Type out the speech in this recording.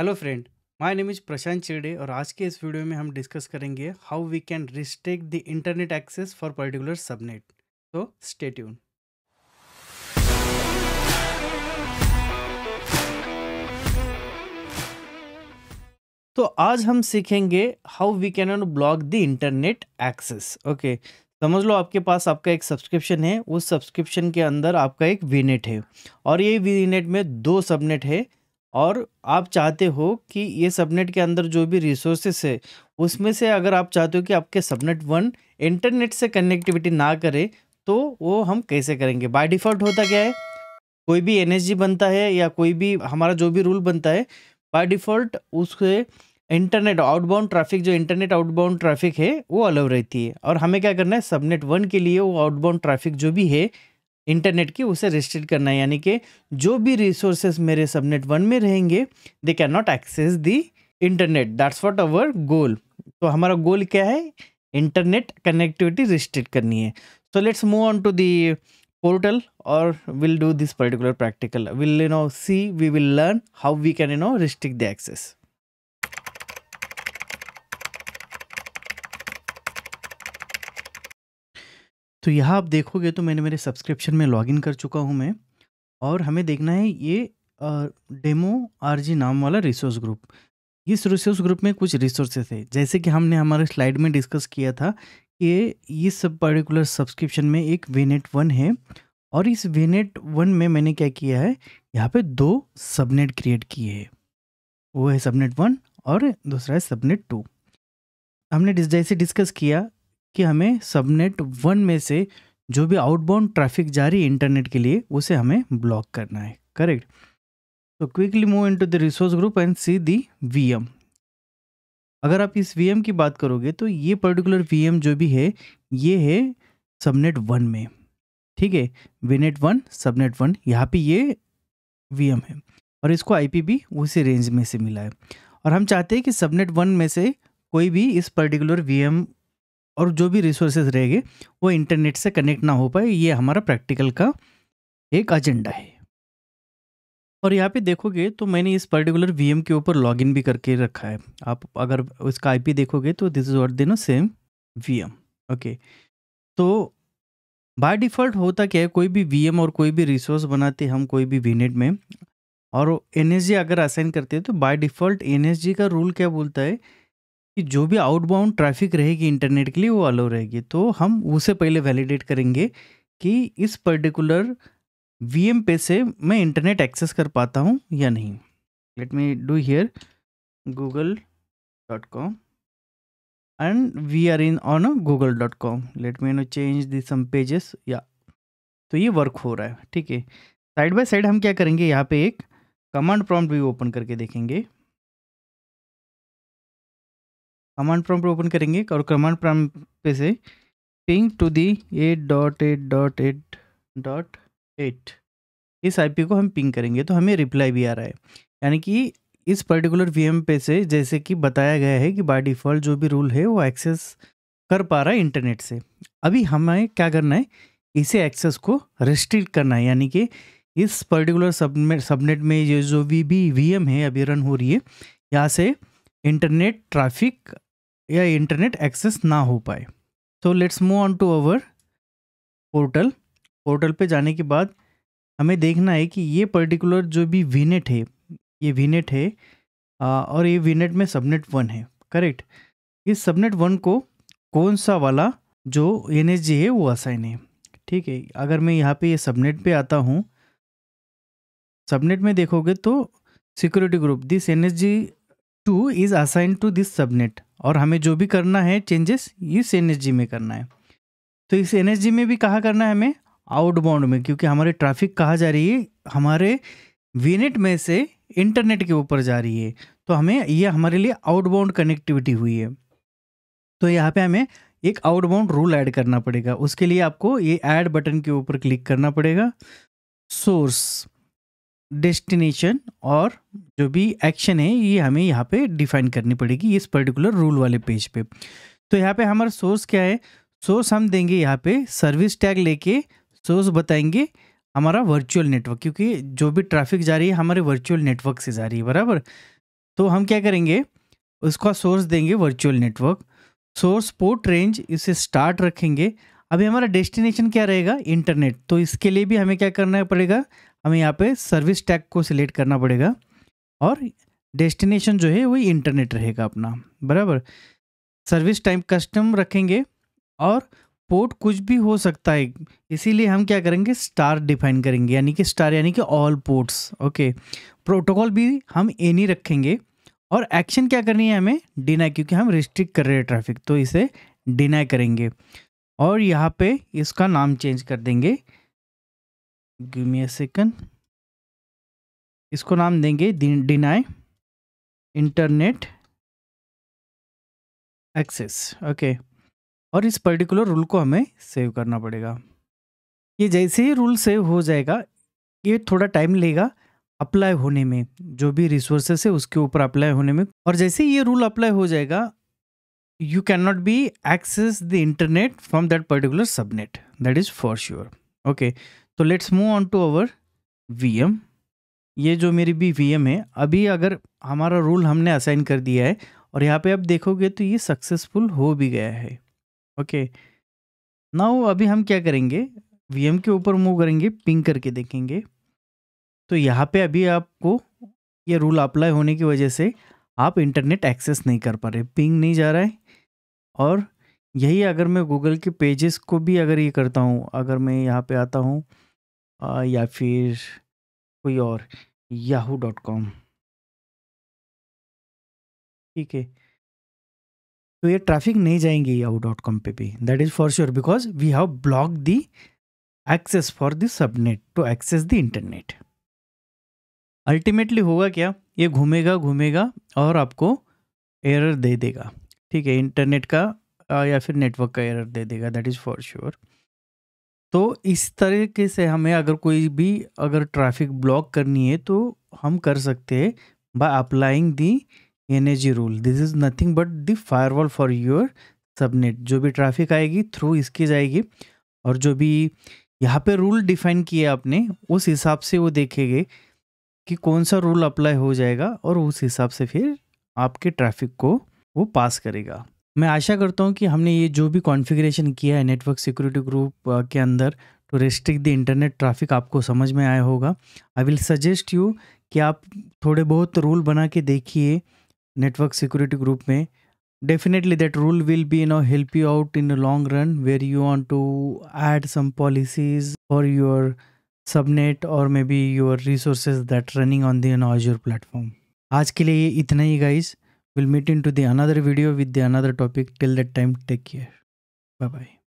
Hello friend my name is Prashant Chede और आज के इस वीडियो में हम डिस्कस करेंगे how we can restrict the internet access for particular subnet तो स्टे ट्यून तो आज हम सीखेंगे how we can block the internet access okay समझ लो आपके पास आपका एक सब्सक्रिप्शन है उस सब्सक्रिप्शन के अंदर आपका एक वीनेट है और ये वीनेट में दो सबनेट है और आप चाहते हो कि ये सबनेट के अंदर जो भी रिसोर्सेस है उसमें से अगर आप चाहते हो कि आपके सबनेट वन इंटरनेट से कनेक्टिविटी ना करे तो वो हम कैसे करेंगे बाय डिफ़ॉल्ट होता क्या है कोई भी एन बनता है या कोई भी हमारा जो भी रूल बनता है बाय डिफ़ॉल्ट उसके इंटरनेट आउटबाउंड ट्रैफिक जो इंटरनेट आउटबाउंड ट्रैफिक है वो अलाउ रहती है और हमें क्या करना है सबनेट वन के लिए वो आउटबाउंड ट्रैफिक जो भी है इंटरनेट की उसे रिस्ट्रिक्ट करना है यानी कि जो भी रिसोर्सेज मेरे सबनेट वन में रहेंगे they can not access the internet that's what our goal तो हमारा गोल क्या है इंटरनेट कनेक्टिविटी रिस्ट्रिक्ट करनी है so let's move on to the portal और will do this particular practical will you know see we will learn how we can you know restrict the access तो यहाँ आप देखोगे तो मैंने मेरे सब्सक्रिप्शन में लॉगिन कर चुका हूँ मैं और हमें देखना है ये डेमो आरजी नाम वाला रिसोर्स ग्रुप इस रिसोर्स ग्रुप में कुछ रिसोर्सेस है जैसे कि हमने हमारे स्लाइड में डिस्कस किया था कि इस सब पर्टिकुलर सब्सक्रिप्शन में एक वेनेट वन है और इस वेनेट वन में मैंने क्या किया है यहाँ पे दो सबनेट क्रिएट किए हैं वो है सबनेट वन और दूसरा है सबनेट टू हमने जैसे डिस्कस किया कि हमें सबनेट वन में से जो भी आउटबाउंड ट्रैफिक जा रही है इंटरनेट के लिए उसे हमें ब्लॉक करना है करेक्ट तो quickly move into the resource group and see the VM अगर आप इस वीएम की बात करोगे तो ये पर्टिकुलर वीएम जो भी है ये है सबनेट वन में ठीक है विनेट वन सबनेट वन यहाँ पे ये वी है और इसको आईपी भी उसी रेंज में से मिला है और हम चाहते हैं कि सबनेट वन में से कोई भी इस पर्टिकुलर वीएम और जो भी रिसोर्सेज रहेंगे वो इंटरनेट से कनेक्ट ना हो पाए ये हमारा प्रैक्टिकल का एक एजेंडा है और यहाँ पे देखोगे तो मैंने इस पर्टिकुलर वीएम के ऊपर लॉगिन भी करके रखा है आप अगर उसका आईपी देखोगे तो दिस इज वॉट दिनो सेम वीएम ओके तो बाय डिफ़ॉल्ट होता क्या है कोई भी वीएम और कोई भी रिसोर्स बनाते हम कोई भी वीनेट में और एन अगर असाइन करते हैं तो बाय डिफ़ॉल्ट एन का रूल क्या बोलता है कि जो भी आउटबाउंड ट्रैफिक रहेगी इंटरनेट के लिए वो अलो रहेगी तो हम उसे पहले वैलिडेट करेंगे कि इस पर्टिकुलर वी पे से मैं इंटरनेट एक्सेस कर पाता हूँ या नहीं let me do here Google dot com we are in on Google dot com let me know change the some pages या तो ये वर्क हो रहा है ठीक है साइड बाय साइड हम क्या करेंगे यहाँ पे एक कमांड प्रॉम्प्ट भी ओपन करके देखेंगे कमांड प्रॉम्प्ट ओपन करेंगे और कमांड प्रॉम्प्ट पे से ping to the eight dot eight dot eight dot eight इस आईपी को हम पिंग करेंगे तो हमें रिप्लाई भी आ रहा है यानी कि इस पर्टिकुलर वीएम पे से जैसे कि बताया गया है कि बाय डिफ़ॉल्ट जो भी रूल है वो एक्सेस कर पा रहा है इंटरनेट से अभी हमें क्या करना है इसे एक्सेस को रिस्ट्रिक्ट करना है यानी कि इस पर्टिकुलर सबनेट सबनेट में ये जो भी भी वी है अभी रन हो रही है यहाँ से इंटरनेट ट्रैफिक या इंटरनेट एक्सेस ना हो पाए so let's move on to our portal portal पे जाने के बाद हमें देखना है कि ये पर्टिकुलर जो भी वीनेट है ये वीनेट है और ये वीनेट में सबनेट वन है करेक्ट इस सबनेट वन को कौन सा वाला जो एन है वो असाइन है ठीक है अगर मैं यहाँ पे ये सबनेट पे आता हूँ सबनेट में देखोगे तो security group this N S G two is assign to this subnet और हमें जो भी करना है चेंजेस इस एनर्जी में करना है तो इस एनर्जी में भी कहा करना है हमें आउटबाउंड में क्योंकि हमारे ट्रैफिक कहाँ जा रही है हमारे वीनेट में से इंटरनेट के ऊपर जा रही है तो हमें ये हमारे लिए आउटबाउंड कनेक्टिविटी हुई है तो यहाँ पे हमें एक आउटबाउंड रूल ऐड करना पड़ेगा उसके लिए आपको ये ऐड बटन के ऊपर क्लिक करना पड़ेगा सोर्स डेस्टिनेशन और जो भी एक्शन है ये हमें यहाँ पे डिफाइन करनी पड़ेगी इस पर्टिकुलर रूल वाले पेज पे तो यहाँ पे हमारा सोर्स क्या है सोर्स हम देंगे यहाँ पे सर्विस टैग लेके सोर्स बताएंगे हमारा वर्चुअल नेटवर्क क्योंकि जो भी ट्रैफिक जा रही है हमारे वर्चुअल नेटवर्क से जा रही है बराबर तो हम क्या करेंगे उसका सोर्स देंगे virtual network source port range इसे स्टार्ट रखेंगे अभी हमारा डेस्टिनेशन क्या रहेगा इंटरनेट तो इसके लिए भी हमें क्या करना पड़ेगा हमें यहाँ पे सर्विस टैग को सिलेक्ट करना पड़ेगा और डेस्टिनेशन जो है वही इंटरनेट रहेगा अपना बराबर सर्विस टाइम कस्टम रखेंगे और पोर्ट कुछ भी हो सकता है इसीलिए हम क्या करेंगे स्टार डिफाइन करेंगे यानी कि स्टार यानी कि ऑल पोर्ट्स ओके प्रोटोकॉल भी हम एनी रखेंगे और एक्शन क्या करनी है हमें डिनाई क्योंकि हम रिस्ट्रिक्ट कर रहे हैं ट्रैफिक तो इसे डिनाई करेंगे और यहाँ पे इसका नाम चेंज कर देंगे अ सेकंड इसको नाम देंगे डिनाई इंटरनेट एक्सेस ओके और इस पर्टिकुलर रूल को हमें सेव करना पड़ेगा ये जैसे ही रूल सेव हो जाएगा ये थोड़ा टाइम लेगा अप्लाई होने में जो भी रिसोर्सेस है उसके ऊपर अप्लाई होने में और जैसे ही ये रूल अप्लाई हो जाएगा you cannot be access the internet from that particular subnet that is for sure okay तो let's move on to our VM ये जो मेरी भी वीएम है अभी अगर हमारा रूल हमने असाइन कर दिया है और यहाँ पे आप देखोगे तो ये सक्सेसफुल हो भी गया है ओके नाउ अभी हम क्या करेंगे वीएम के ऊपर मूव करेंगे पिंक करके देखेंगे तो यहाँ पे अभी आपको ये रूल अप्लाई होने की वजह से आप इंटरनेट एक्सेस नहीं कर पा रहे पिंक नहीं जा रहा है और यही अगर मैं गूगल के पेजेस को भी अगर ये करता हूँ अगर मैं यहाँ पे आता हूँ या फिर कोई और याहू डॉट कॉम ठीक है तो ये ट्रैफिक नहीं जाएंगे याहू डॉट कॉम पर भी that is for sure because we have block the access for the subnet to access the internet ultimately होगा क्या ये घूमेगा घूमेगा और आपको एरर दे देगा ठीक है इंटरनेट का या फिर नेटवर्क का एरर दे देगा दैट इज़ फॉर श्योर तो इस तरीके से हमें अगर कोई भी अगर ट्रैफिक ब्लॉक करनी है तो हम कर सकते हैं by applying the N rule this is nothing but the firewall for your subnet जो भी ट्रैफिक आएगी थ्रू इसके जाएगी और जो भी यहाँ पे रूल डिफाइन किया आपने उस हिसाब से वो देखेंगे कि कौन सा रूल अप्लाई हो जाएगा और उस हिसाब से फिर आपके ट्रैफिक को वो पास करेगा मैं आशा करता हूँ कि हमने ये जो भी कॉन्फ़िगरेशन किया है नेटवर्क सिक्योरिटी ग्रुप के अंदर to restrict the internet traffic आपको समझ में आया होगा आई विल सजेस्ट यू कि आप थोड़े बहुत रूल बना के देखिए नेटवर्क सिक्योरिटी ग्रुप में definitely that rule will be you know help you out in long run where you want to add some policies for your subnet और may be your resources that running on then as your platform आज के लिए ये इतना ही guys We'll meet into the another video with the another topic. Till that time, take care. Bye bye.